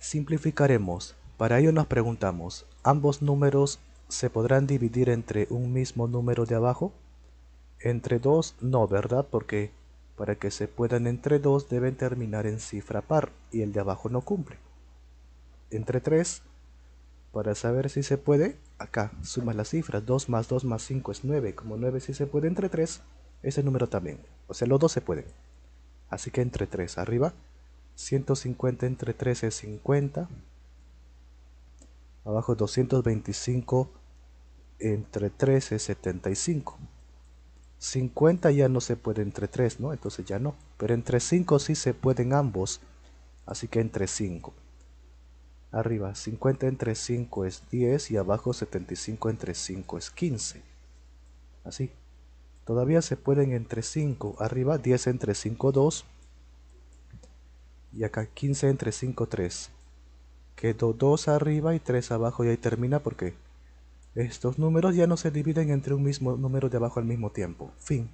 Simplificaremos. Para ello nos preguntamos, ¿ambos números se podrán dividir entre un mismo número de abajo? Entre dos no, ¿verdad? Porque para que se puedan entre dos deben terminar en cifra par y el de abajo no cumple. Entre 3, para saber si se puede, acá suma las cifras, 2 más 2 más 5 es 9, como 9 si se puede entre 3, ese número también, o sea los dos se pueden. Así que entre 3 arriba 150 entre 3 es 50. Abajo 225 entre 3 es 75. 50 ya no se puede entre 3, ¿no? Entonces ya no. Pero entre 5 sí se pueden ambos. Así que entre 5. Arriba 50 entre 5 es 10 y abajo 75 entre 5 es 15. Así. Todavía se pueden entre 5. Arriba 10 entre 5, 2 y acá 15 entre 5, 3. Quedó 2 arriba y 3 abajo y ahí termina porque estos números ya no se dividen entre un mismo número de abajo al mismo tiempo. Fin.